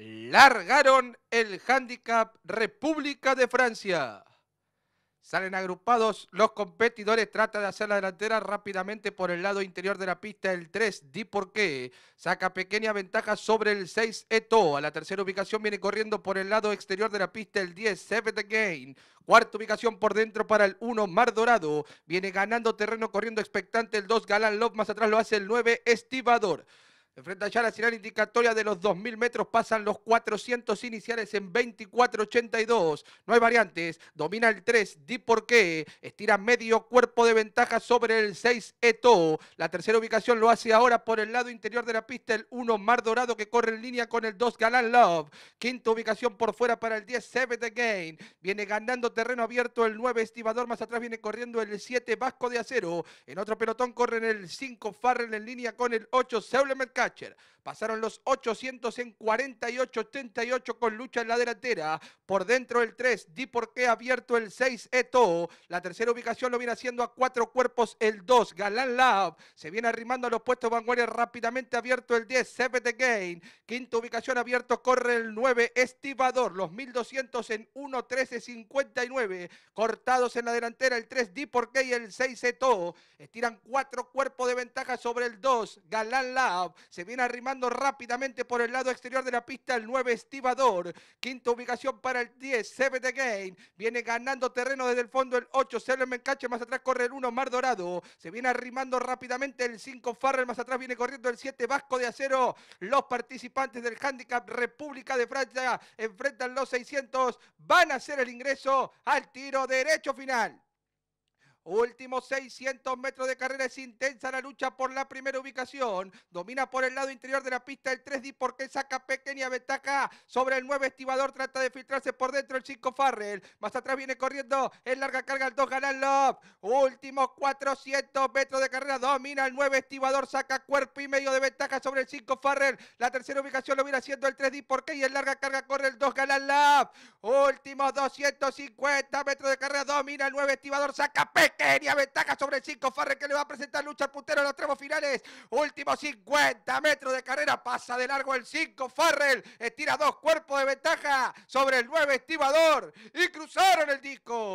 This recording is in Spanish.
largaron el handicap República de Francia. Salen agrupados los competidores, trata de hacer la delantera rápidamente por el lado interior de la pista. El 3, Di por saca pequeña ventaja sobre el 6, Eto. A la tercera ubicación viene corriendo por el lado exterior de la pista el 10, Seven gain. Cuarta ubicación por dentro para el 1, Mar Dorado. Viene ganando terreno corriendo expectante el 2, Galán Love. Más atrás lo hace el 9, Estibador enfrenta ya la final indicatoria de los 2.000 metros, pasan los 400 iniciales en 24.82. No hay variantes, domina el 3, di por estira medio cuerpo de ventaja sobre el 6 Eto. La tercera ubicación lo hace ahora por el lado interior de la pista el 1 Mar Dorado que corre en línea con el 2 Galán Love. Quinta ubicación por fuera para el 10 the Gain. Viene ganando terreno abierto el 9 Estibador, más atrás viene corriendo el 7 Vasco de Acero. En otro pelotón corren el 5 Farrell en línea con el 8 Seule Pasaron los 800 en 48-88 con lucha en la delantera. Por dentro el 3, Di qué abierto el 6, Eto. La tercera ubicación lo viene haciendo a cuatro cuerpos el 2, Galán Lab. Se viene arrimando a los puestos vanguardia rápidamente abierto el 10, Seven gain. Quinta ubicación abierto, corre el 9, Estibador. Los 1200 en 1-13-59. Cortados en la delantera el 3, Di porque y el 6, Eto. Estiran cuatro cuerpos de ventaja sobre el 2, Galán Lab. Se viene arrimando rápidamente por el lado exterior de la pista el 9 Estibador. Quinta ubicación para el 10, CBT de Game. Viene ganando terreno desde el fondo el 8, Selem Encache. Más atrás corre el 1, Mar Dorado. Se viene arrimando rápidamente el 5, Farrell. Más atrás viene corriendo el 7, Vasco de Acero. Los participantes del handicap República de Francia enfrentan los 600. Van a hacer el ingreso al tiro derecho final. Últimos 600 metros de carrera es intensa la lucha por la primera ubicación. Domina por el lado interior de la pista el 3D porque saca pequeña ventaja sobre el 9 estibador. Trata de filtrarse por dentro el 5 Farrell. Más atrás viene corriendo en larga carga el 2 Galán Love. Últimos 400 metros de carrera. Domina el 9 estibador. Saca cuerpo y medio de ventaja sobre el 5 Farrell. La tercera ubicación lo viene haciendo el 3D porque y en larga carga corre el 2 Galán Love. Últimos 250 metros de carrera. Domina el 9 estibador. Saca pequeña Pequeña ventaja sobre el 5. Farrell que le va a presentar lucha al puntero en los tramos finales. Últimos 50 metros de carrera. Pasa de largo el 5. Farrell estira dos cuerpos de ventaja sobre el 9 estibador. Y cruzaron el disco.